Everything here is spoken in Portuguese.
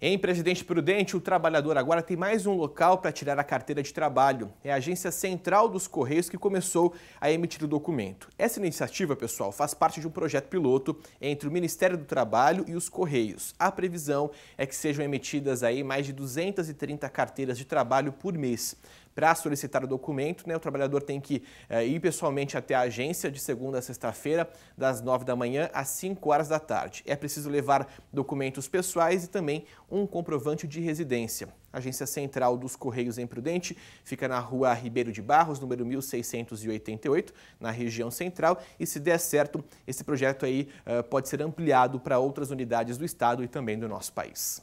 Em Presidente Prudente, o trabalhador agora tem mais um local para tirar a carteira de trabalho. É a Agência Central dos Correios que começou a emitir o documento. Essa iniciativa, pessoal, faz parte de um projeto piloto entre o Ministério do Trabalho e os Correios. A previsão é que sejam emitidas aí mais de 230 carteiras de trabalho por mês para solicitar o documento, né, o trabalhador tem que eh, ir pessoalmente até a agência de segunda a sexta-feira, das 9 da manhã às 5 horas da tarde. É preciso levar documentos pessoais e também um comprovante de residência. A agência central dos Correios em Prudente fica na rua Ribeiro de Barros, número 1688, na região central. E se der certo, esse projeto aí eh, pode ser ampliado para outras unidades do estado e também do nosso país.